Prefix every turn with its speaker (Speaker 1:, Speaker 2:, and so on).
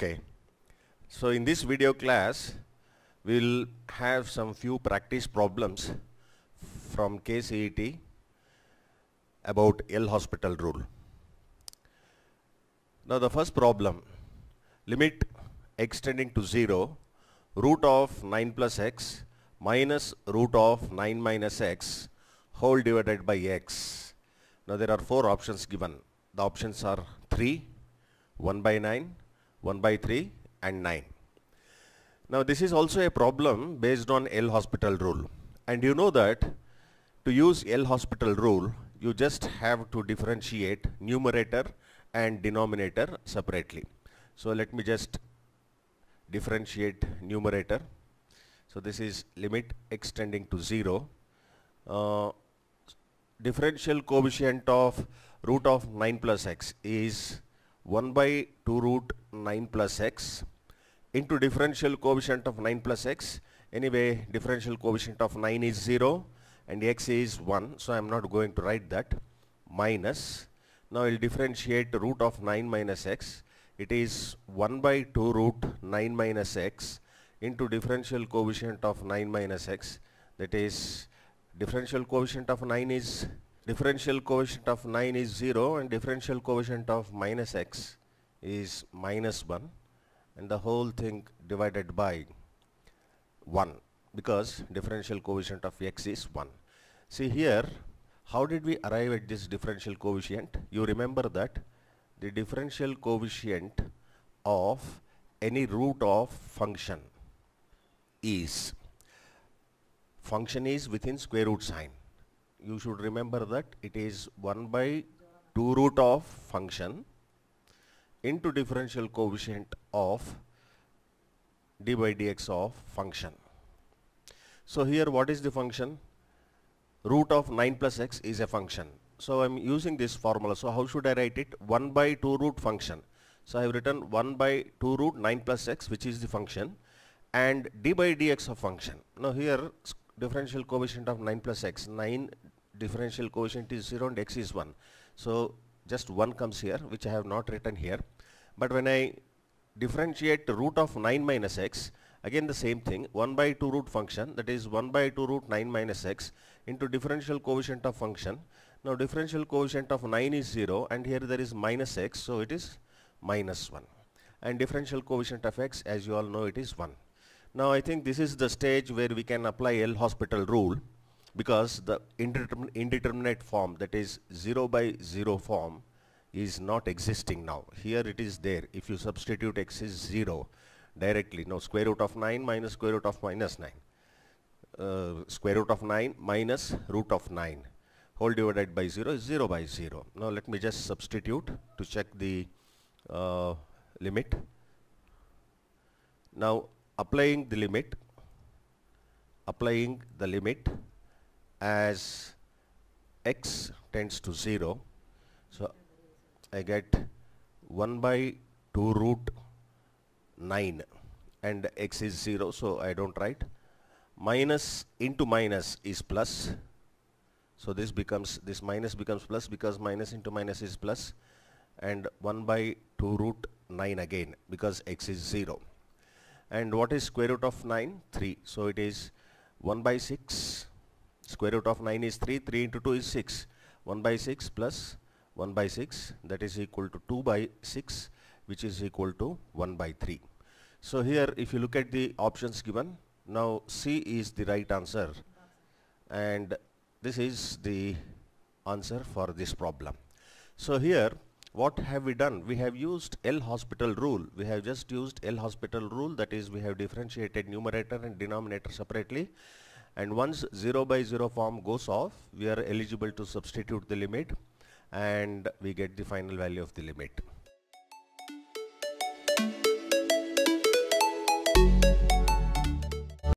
Speaker 1: Okay. So in this video class, we'll have some few practice problems from KCET about L-hospital rule. Now the first problem, limit x tending to 0, root of 9 plus x minus root of 9 minus x whole divided by x. Now there are four options given. The options are 3, 1 by 9, 1 by 3 and 9. Now this is also a problem based on L-hospital rule and you know that to use L-hospital rule you just have to differentiate numerator and denominator separately. So let me just differentiate numerator. So this is limit extending to 0. Uh, differential coefficient of root of 9 plus x is 1 by 2 root 9 plus x into differential coefficient of 9 plus x. Anyway, differential coefficient of 9 is 0 and x is 1. So, I am not going to write that minus. Now, I will differentiate root of 9 minus x. It is 1 by 2 root 9 minus x into differential coefficient of 9 minus x. That is differential coefficient of 9 is differential coefficient of 9 is 0 and differential coefficient of minus x is minus 1 and the whole thing divided by 1 because differential coefficient of x is 1. See here how did we arrive at this differential coefficient? You remember that the differential coefficient of any root of function is function is within square root sign you should remember that it is 1 by 2 root of function into differential coefficient of d by dx of function. So here what is the function? Root of 9 plus x is a function. So I am using this formula. So how should I write it? 1 by 2 root function. So I have written 1 by 2 root 9 plus x which is the function and d by dx of function. Now here differential coefficient of 9 plus x 9 differential coefficient is 0 and x is 1 so just 1 comes here which I have not written here but when I differentiate root of 9 minus x again the same thing 1 by 2 root function that is 1 by 2 root 9 minus x into differential coefficient of function now differential coefficient of 9 is 0 and here there is minus x so it is minus 1 and differential coefficient of x as you all know it is 1 now I think this is the stage where we can apply L-hospital rule because the indeterminate form that is 0 by 0 form is not existing now. Here it is there. If you substitute x is 0 directly, Now square root of 9 minus square root of minus 9. Uh, square root of 9 minus root of 9 whole divided by 0 is 0 by 0. Now let me just substitute to check the uh, limit. Now applying the limit applying the limit as x tends to 0 so I get 1 by 2 root 9 and x is 0 so I don't write minus into minus is plus so this becomes this minus becomes plus because minus into minus is plus and 1 by 2 root 9 again because x is 0 and what is square root of 9 3 so it is 1 by 6 square root of 9 is 3 3 into 2 is 6 1 by 6 plus 1 by 6 that is equal to 2 by 6 which is equal to 1 by 3 so here if you look at the options given now C is the right answer and this is the answer for this problem so here what have we done? We have used L-hospital rule. We have just used L-hospital rule that is we have differentiated numerator and denominator separately and once 0 by 0 form goes off we are eligible to substitute the limit and we get the final value of the limit.